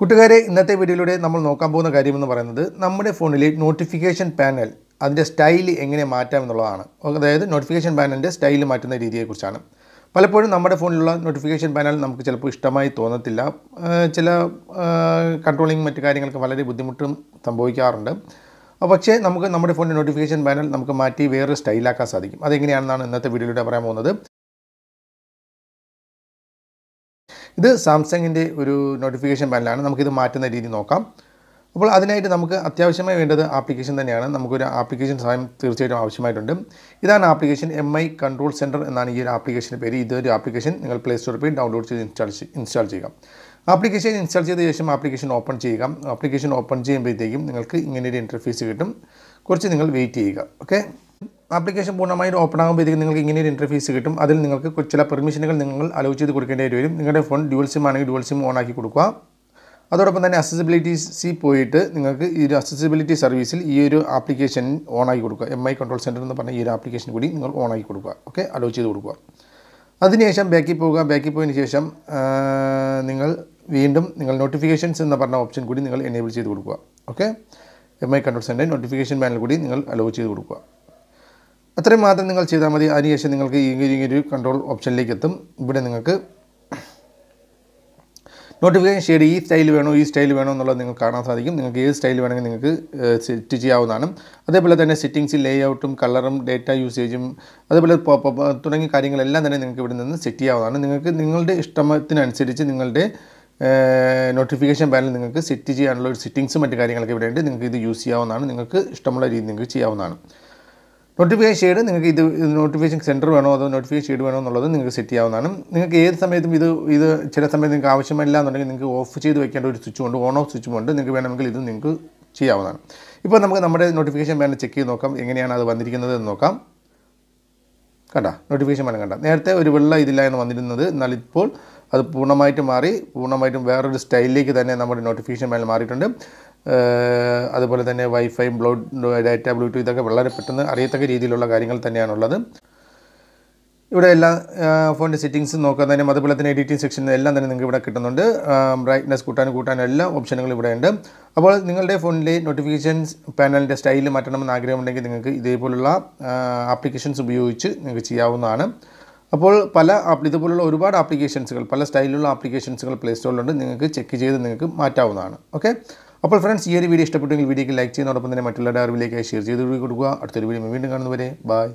കൂട്ടുകാരെ ഇന്നത്തെ വീഡിയോയിലൂടെ നമ്മൾ നോക്കാൻ പോകുന്ന കാര്യമെന്ന് പറയുന്നത് നമ്മുടെ ഫോണിലെ നോട്ടിഫിക്കേഷൻ പാനൽ അതിൻ്റെ സ്റ്റൈൽ എങ്ങനെ മാറ്റാം എന്നുള്ളതാണ് അതായത് നോട്ടിഫിക്കേഷൻ പാനലിൻ്റെ സ്റ്റൈൽ മാറ്റുന്ന രീതിയെക്കുറിച്ചാണ് പലപ്പോഴും നമ്മുടെ ഫോണിലുള്ള നോട്ടിഫിക്കേഷൻ പാനൽ നമുക്ക് ചിലപ്പോൾ ഇഷ്ടമായി തോന്നത്തില്ല ചില കൺട്രോളിങ് മറ്റു കാര്യങ്ങൾക്ക് വളരെ ബുദ്ധിമുട്ടും സംഭവിക്കാറുണ്ട് പക്ഷേ നമുക്ക് നമ്മുടെ ഫോണിൻ്റെ നോട്ടിഫിക്കേഷൻ പാനൽ നമുക്ക് മാറ്റി വേറൊരു സ്റ്റൈലാക്കാൻ സാധിക്കും അതെങ്ങനെയാണെന്നാണ് ഇന്നത്തെ വീഡിയോയിലൂടെ പറയാൻ പോകുന്നത് ഇത് സാംസങ്ങിൻ്റെ ഒരു നോട്ടിഫിക്കേഷൻ പാനലാണ് നമുക്കിത് മാറ്റുന്ന രീതി നോക്കാം അപ്പോൾ അതിനായിട്ട് നമുക്ക് അത്യാവശ്യമായി വേണ്ടത് ആപ്ലിക്കേഷൻ തന്നെയാണ് നമുക്കൊരു ആപ്ലിക്കേഷൻ സഹായം തീർച്ചയായിട്ടും ആവശ്യമായിട്ടുണ്ട് ഇതാണ് application M I control centre എന്നാണ് ഈ ഒരു ആപ്ലിക്കേഷൻ്റെ പേര് ഇതൊരു ആപ്ലിക്കേഷൻ നിങ്ങൾ പ്ലേ സ്റ്റോറിൽ പോയി ഡൗൺലോഡ് ചെയ്ത് ഇൻസ്റ്റാൾ ഇൻസ്റ്റാൾ ചെയ്യുക ആപ്ലിക്കേഷൻ ഇൻസ്റ്റാൾ ചെയ്ത ശേഷം ആപ്ലിക്കേഷൻ ഓപ്പൺ ചെയ്യുക ആപ്ലിക്കേഷൻ ഓപ്പൺ ചെയ്യുമ്പോഴത്തേക്കും നിങ്ങൾക്ക് ഇങ്ങനെ ഒരു ഇൻ്റർഫേസ് കിട്ടും കുറച്ച് നിങ്ങൾ വെയിറ്റ് ചെയ്യുക ഓക്കെ ആപ്ലിക്കേഷൻ പൂർണ്ണമായും ഓപ്പൺ ആകുമ്പോഴത്തേക്കും നിങ്ങൾക്ക് ഇങ്ങനെ ഒരു ഇൻ്റർഫേസ് കിട്ടും അതിൽ നിങ്ങൾക്ക് ചില പെർമിഷനുകൾ നിങ്ങൾ അലോ ചെയ്ത് കൊടുക്കേണ്ടി വരും നിങ്ങളുടെ ഫോൺ ഡ്യുവൽ സിം ആണെങ്കിൽ ഡ്യുവൽ സിം ഓൺ ആക്കി കൊടുക്കുക അതോടൊപ്പം തന്നെ അസസിബിലിറ്റി സി പോയിട്ട് നിങ്ങൾക്ക് ഈ ഒരു അസസിബിലിറ്റി സർവീസിൽ ഈ ഒരു ആപ്ലിക്കേഷൻ ഓൺ ആക്കി കൊടുക്കുക എം ഐ കൺട്രോൾ സെൻറ്റർ എന്ന് പറഞ്ഞ ഈ ഒരു ആപ്ലിക്കേഷൻ കൂടി നിങ്ങൾ ഓൺ ആക്കി കൊടുക്കുക ഓക്കെ അലോ ചെയ്ത് കൊടുക്കുക അതിനുശേഷം ബാക്കിൽ പോവുക ബാക്കിൽ പോയതിന് ശേഷം നിങ്ങൾ വീണ്ടും നിങ്ങൾ നോട്ടിഫിക്കേഷൻസ് എന്ന് പറഞ്ഞ ഓപ്ഷൻ കൂടി നിങ്ങൾ എനേബിൾ ചെയ്ത് കൊടുക്കുക okay M I control centre notification ബാനിൽ കൂടി നിങ്ങൾ അലോ ചെയ്ത് കൊടുക്കുക അത്രയും മാത്രം നിങ്ങൾ ചെയ്താൽ മതി അതിനുശേഷം നിങ്ങൾക്ക് ഇങ്ങനെ ഇങ്ങനൊരു കൺട്രോൾ ഓപ്ഷനിലേക്ക് എത്തും ഇവിടെ നിങ്ങൾക്ക് നോട്ടിഫിക്കേഷൻ ഷെയ്ഡ് ഈ സ്റ്റൈൽ വേണോ ഈ സ്റ്റൈൽ വേണോ എന്നുള്ളത് നിങ്ങൾക്ക് കാണാൻ സാധിക്കും നിങ്ങൾക്ക് ഏത് സ്റ്റൈൽ വേണമെങ്കിൽ നിങ്ങൾക്ക് സെറ്റ് ചെയ്യാവുന്നതാണ് അതേപോലെ തന്നെ സെറ്റിംഗ്സ് ലേ ഔട്ടും കളറും ഡേറ്റ യൂസേജും അതേപോലെ തുടങ്ങിയ കാര്യങ്ങളെല്ലാം തന്നെ നിങ്ങൾക്ക് ഇവിടെ നിന്ന് സെറ്റ് ചെയ്യാവുന്നതാണ് നിങ്ങൾക്ക് നിങ്ങളുടെ ഇഷ്ടത്തിനനുസരിച്ച് നിങ്ങളുടെ നോട്ടിഫിക്കേഷൻ പാനൽ നിങ്ങൾക്ക് സെറ്റ് ചെയ്യാനുള്ള ഒരു സെറ്റിംഗ്സും മറ്റു കാര്യങ്ങളൊക്കെ ഇവിടെയുണ്ട് നിങ്ങൾക്ക് ഇത് യൂസ് ചെയ്യാവുന്നതാണ് നിങ്ങൾക്ക് ഇഷ്ടമുള്ള രീതി നിങ്ങൾക്ക് ചെയ്യാവുന്നതാണ് നോട്ടിഫിക്കേഷൻ ഷെയ്ഡ് നിങ്ങൾക്ക് ഇത് നോട്ടിഫിക്കേഷൻ സെൻറ്റർ വേണോ അതോ നോട്ടിഫിക്കേഷൻ ഷെയ്ഡ് വേണോ എന്നുള്ളത് നിങ്ങൾക്ക് സെറ്റ് ചെയ്യാവുന്നതാണ് നിങ്ങൾക്ക് ഏത് സമയത്തും ഇത് ഇത് ചില സമയത്ത് നിങ്ങൾക്ക് ആവശ്യമില്ല എന്നുണ്ടെങ്കിൽ നിങ്ങൾക്ക് ഓഫ് ചെയ്ത് വെക്കേണ്ട ഒരു സ്വിച്ച് ഉണ്ട് ഓൺ ഓഫ് സ്വിച്ച് ഉണ്ട് നിങ്ങൾക്ക് വേണമെങ്കിൽ ഇത് നിങ്ങൾക്ക് ചെയ്യാവുന്നതാണ് ഇപ്പോൾ നമുക്ക് നമ്മുടെ നോട്ടിഫിക്കേഷൻ വേണം ചെക്ക് ചെയ്ത് നോക്കാം എങ്ങനെയാണ് അത് വന്നിരിക്കുന്നത് എന്ന് നോക്കാം കണ്ട നോട്ടിഫിക്കേഷൻ വേണം കണ്ട നേരത്തെ ഒരു വെള്ള എന്ന് വന്നിരുന്നത് എന്നാൽ ഇപ്പോൾ അത് പൂർണ്ണമായിട്ട് മാറി പൂർണ്ണമായിട്ടും വേറൊരു സ്റ്റൈലിലേക്ക് തന്നെ നമ്മുടെ നോട്ടിഫിക്കേഷൻ മേൽ മാറിയിട്ടുണ്ട് അതുപോലെ തന്നെ വൈഫൈ ബ്ലൂ ഡാറ്റ ബ്ലൂടൂത്ത് ഇതൊക്കെ വളരെ പെട്ടെന്ന് അറിയത്തക്ക രീതിയിലുള്ള കാര്യങ്ങൾ തന്നെയാണുള്ളത് ഇവിടെ എല്ലാ ഫോണിൻ്റെ സെറ്റിങ്സ് നോക്കാൻ തന്നെ അതുപോലെ തന്നെ എഡിറ്റിംഗ് സെക്ഷൻ എല്ലാം തന്നെ നിങ്ങൾക്ക് ഇവിടെ കിട്ടുന്നുണ്ട് ബ്രൈറ്റ്നസ് കൂട്ടാനും കൂട്ടാനും എല്ലാ ഓപ്ഷനുകളും ഇവിടെ ഉണ്ട് അപ്പോൾ നിങ്ങളുടെ ഫോണിലെ നോട്ടിഫിക്കേഷൻസ് പാനലിൻ്റെ സ്റ്റൈൽ മാറ്റണമെന്ന് ആഗ്രഹമുണ്ടെങ്കിൽ നിങ്ങൾക്ക് ഇതേപോലുള്ള ആപ്ലിക്കേഷൻസ് ഉപയോഗിച്ച് നിങ്ങൾക്ക് ചെയ്യാവുന്നതാണ് അപ്പോൾ പല ഇതുപോലുള്ള ഒരുപാട് ആപ്ലിക്കേഷൻസുകൾ പല സ്റ്റൈലിലുള്ള ആപ്ലിക്കേഷൻസുകൾ പ്ലേ സ്റ്റോറിലുണ്ട് നിങ്ങൾക്ക് ചെക്ക് ചെയ്ത് നിങ്ങൾക്ക് മാറ്റാവുന്നതാണ് ഓക്കെ അപ്പോൾ ഫ്രണ്ട്സ് ഈ ഒരു വീഡിയോ ഇഷ്ടപ്പെട്ടെങ്കിൽ വീഡിയോക്ക് ലൈക്ക് ചെയ്യുന്നതോടൊപ്പം തന്നെ മറ്റുള്ളവരുടെ അറിവിലേക്ക് ഷെയർ ചെയ്ത് കൊടുക്കുക അടുത്തൊരു വീഡിയോ വീണ്ടും കാണുന്നവരെ ബൈ